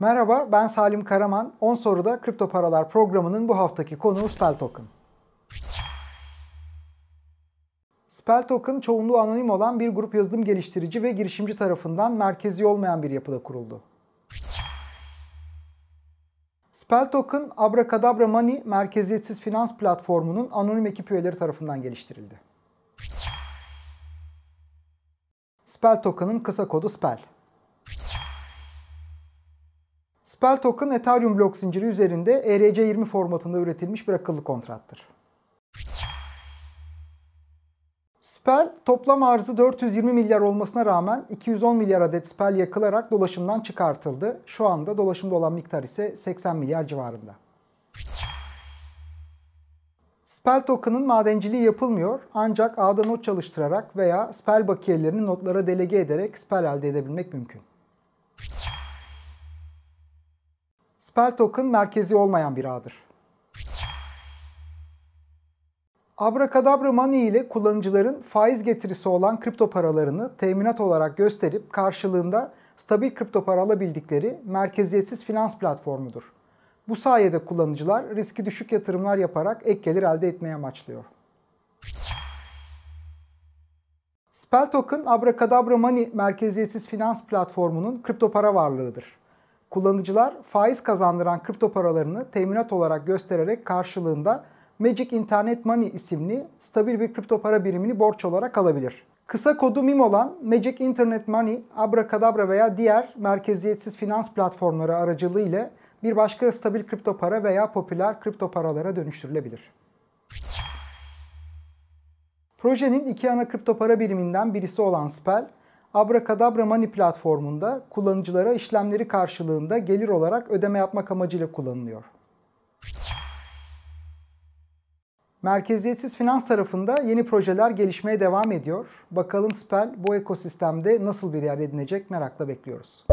Merhaba ben Salim Karaman. 10 soruda kripto paralar programının bu haftaki konuğu Spell Token. Spell Token çoğunluğu anonim olan bir grup yazılım geliştirici ve girişimci tarafından merkezi olmayan bir yapıda kuruldu. Spell Token, Abracadabra Money merkeziyetsiz finans platformunun anonim ekip üyeleri tarafından geliştirildi. Spell Token'ın kısa kodu SPEL. Spell Token Ethereum blok zinciri üzerinde ERC20 formatında üretilmiş bir akıllı kontrattır. Spell toplam arzı 420 milyar olmasına rağmen 210 milyar adet spell yakılarak dolaşımdan çıkartıldı. Şu anda dolaşımda olan miktar ise 80 milyar civarında. Spell token'ın madenciliği yapılmıyor ancak ağda not çalıştırarak veya spell bakiyelerini notlara delege ederek spell elde edebilmek mümkün. Spell token merkezi olmayan bir ağdır. Abrakadabra Money ile kullanıcıların faiz getirisi olan kripto paralarını teminat olarak gösterip karşılığında stabil kripto para alabildikleri merkeziyetsiz finans platformudur. Bu sayede kullanıcılar riski düşük yatırımlar yaparak ek gelir elde etmeye amaçlıyor. Spell Token, Abrakadabra Money merkeziyetsiz finans platformunun kripto para varlığıdır kullanıcılar faiz kazandıran kripto paralarını teminat olarak göstererek karşılığında Magic Internet Money isimli stabil bir kripto para birimini borç olarak alabilir. Kısa kodu MIM olan Magic Internet Money, Abracadabra veya diğer merkeziyetsiz finans platformları aracılığı ile bir başka stabil kripto para veya popüler kripto paralara dönüştürülebilir. Projenin iki ana kripto para biriminden birisi olan Spell, Abrakadabra Money platformunda kullanıcılara işlemleri karşılığında gelir olarak ödeme yapmak amacıyla kullanılıyor. Merkeziyetsiz finans tarafında yeni projeler gelişmeye devam ediyor. Bakalım Spell bu ekosistemde nasıl bir yer edinecek merakla bekliyoruz.